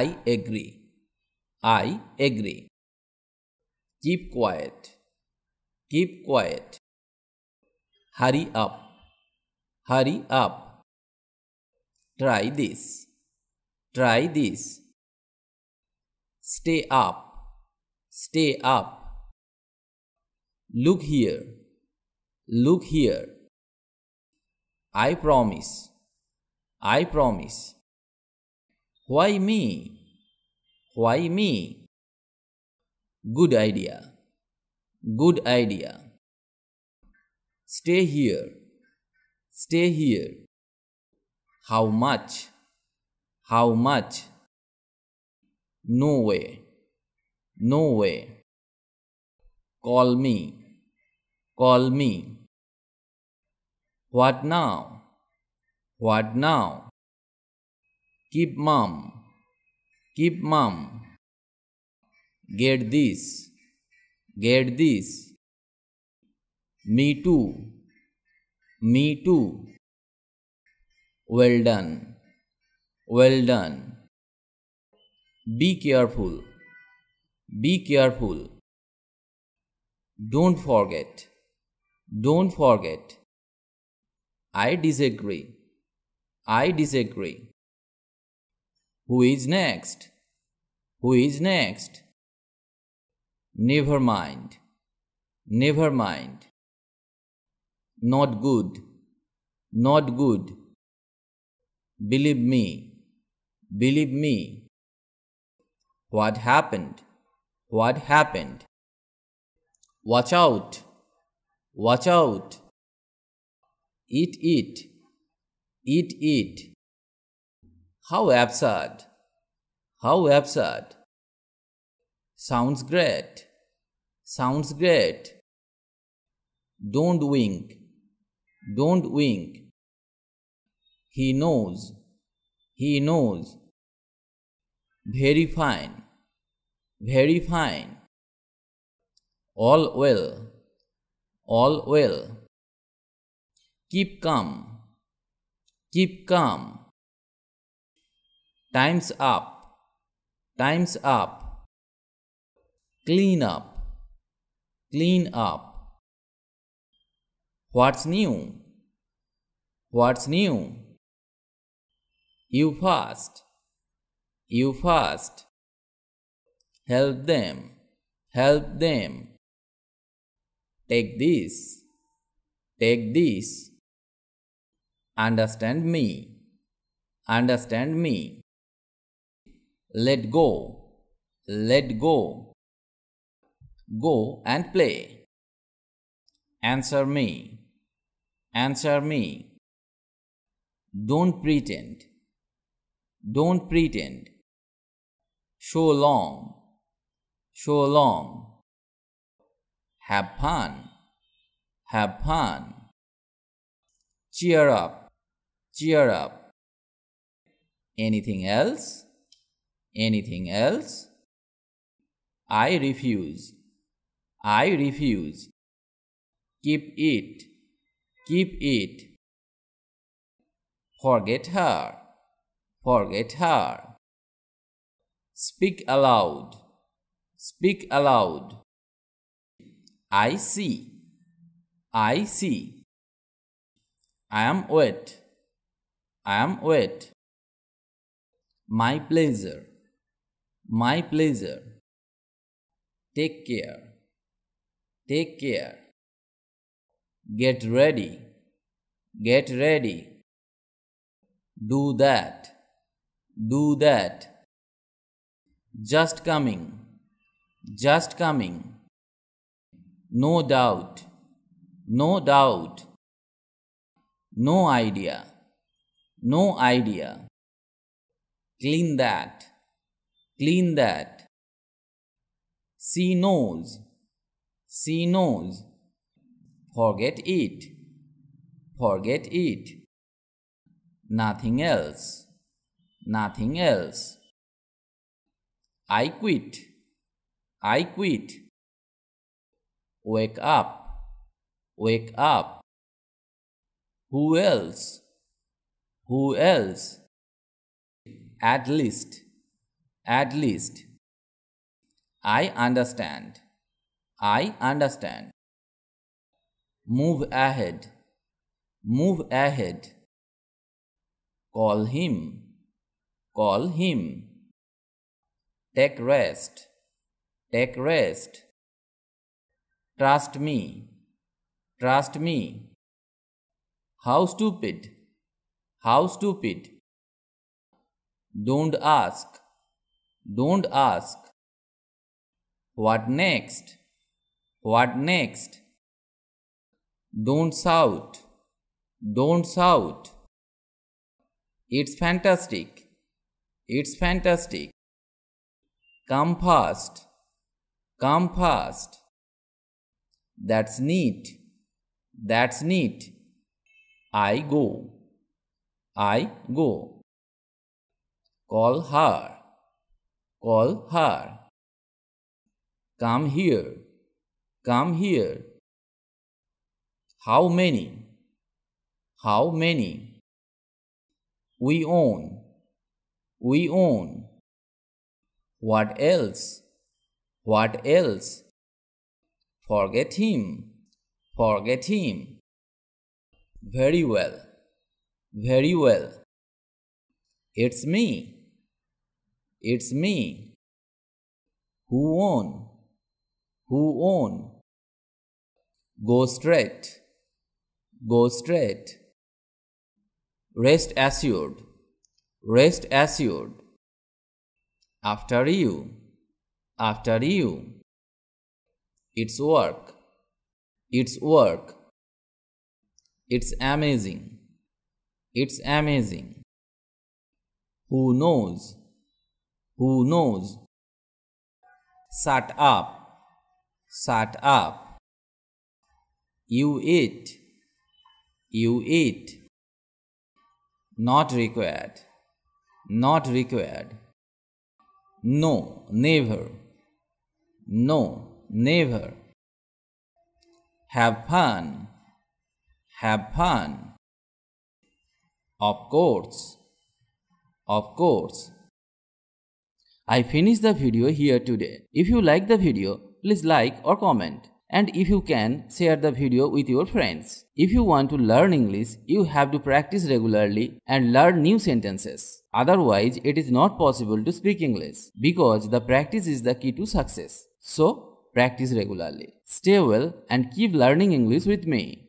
I agree. I agree. Keep quiet. Keep quiet. Hurry up. Hurry up. Try this. Try this. Stay up. Stay up. Look here. Look here. I promise. I promise. Why me? Why me? Good idea. Good idea. Stay here. Stay here. How much? How much? No way. No way. Call me. Call me. What now? What now? keep mum keep mum get this get this me too me too well done well done be careful be careful don't forget don't forget i disagree i disagree who is next? Who is next? Never mind. Never mind. Not good. Not good. Believe me. Believe me. What happened? What happened? Watch out. Watch out. Eat it. Eat it. How absurd! How absurd! Sounds great! Sounds great! Don't wink! Don't wink! He knows! He knows! Very fine! Very fine! All well! All well! Keep calm! Keep calm! time's up, time's up, clean up, clean up. What's new? What's new? You fast, you fast. Help them, help them. Take this, take this. Understand me, understand me let go, let go. Go and play. Answer me, answer me. Don't pretend, don't pretend. Show long, show long. Have fun, have fun. Cheer up, cheer up. Anything else? anything else? I refuse. I refuse. Keep it. Keep it. Forget her. Forget her. Speak aloud. Speak aloud. I see. I see. I am wet. I am wet. My pleasure. My pleasure. Take care. Take care. Get ready. Get ready. Do that. Do that. Just coming. Just coming. No doubt. No doubt. No idea. No idea. Clean that clean that. She knows, she knows. Forget it, forget it. Nothing else, nothing else. I quit, I quit. Wake up, wake up. Who else? Who else? At least, at least. I understand. I understand. Move ahead. Move ahead. Call him. Call him. Take rest. Take rest. Trust me. Trust me. How stupid. How stupid. Don't ask. Don't ask, What next? What next? Don't shout, Don't shout. It's fantastic, It's fantastic. Come fast, Come fast. That's neat, That's neat. I go, I go. Call her Call her. Come here. Come here. How many? How many? We own. We own. What else? What else? Forget him. Forget him. Very well. Very well. It's me. It's me. Who own? Who own? Go straight. Go straight. Rest assured. Rest assured. After you. After you. It's work. It's work. It's amazing. It's amazing. Who knows? Who knows? Sat up. Sat up. You eat. You eat. Not required. Not required. No, never. No, never. Have fun. Have fun. Of course. Of course. I finish the video here today. If you like the video, please like or comment. And if you can, share the video with your friends. If you want to learn English, you have to practice regularly and learn new sentences. Otherwise, it is not possible to speak English because the practice is the key to success. So, practice regularly. Stay well and keep learning English with me.